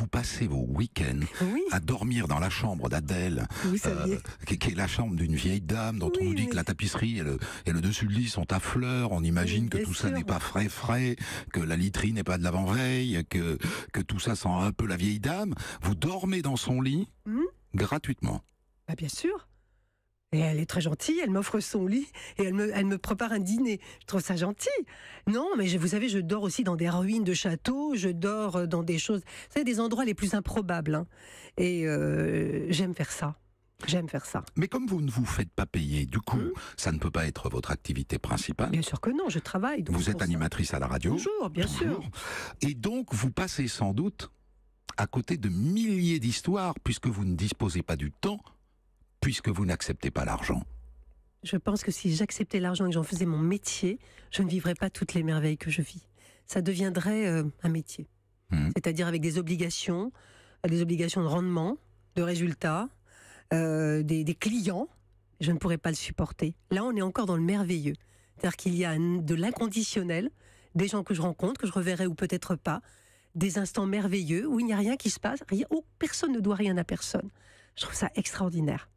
vous passez vos week-ends à dormir dans la chambre d'Adèle, euh, qui, est la chambre d'une vieille dame dont on nous dit que la tapisserie et le, dessus de lit sont à fleurs, on imagine que tout ça n'est pas frais frais, que la literie n'est pas de l'avant-veille, que, que tout ça sent un peu la vieille dame. Vous dormez dans son lit mmh. gratuitement. Bah bien sûr. Et elle est très gentille, elle m'offre son lit et elle me, elle me prépare un dîner. Je trouve ça gentil. Non, mais vous savez, je dors aussi dans des ruines de châteaux, je dors euh, dans des choses, c'est savez, des endroits les plus improbables. Hein. Et euh, j'aime faire ça. J'aime faire ça. Mais comme vous ne vous faites pas payer, du coup, mmh. ça ne peut pas être votre activité principale. Bien sûr que non, je travaille. vous êtes animatrice à la radio. Toujours, bien sûr. Et donc, vous passez sans doute à côté de milliers d'histoires, puisque vous ne disposez pas du temps puisque vous n'acceptez pas l'argent Je pense que si j'acceptais l'argent et que j'en faisais mon métier, je ne vivrais pas toutes les merveilles que je vis. Ça deviendrait euh, un métier. Hmm. C'est-à-dire avec des obligations, des obligations de rendement, de résultats, euh, des, clients. Je ne pourrais pas le supporter. Là, on est encore dans le merveilleux. C'est-à-dire qu'il y a de l'inconditionnel, des gens que je rencontre, que je reverrai ou peut-être pas, des instants merveilleux où il n'y a rien qui se passe, où personne ne doit rien à personne. Je trouve ça extraordinaire.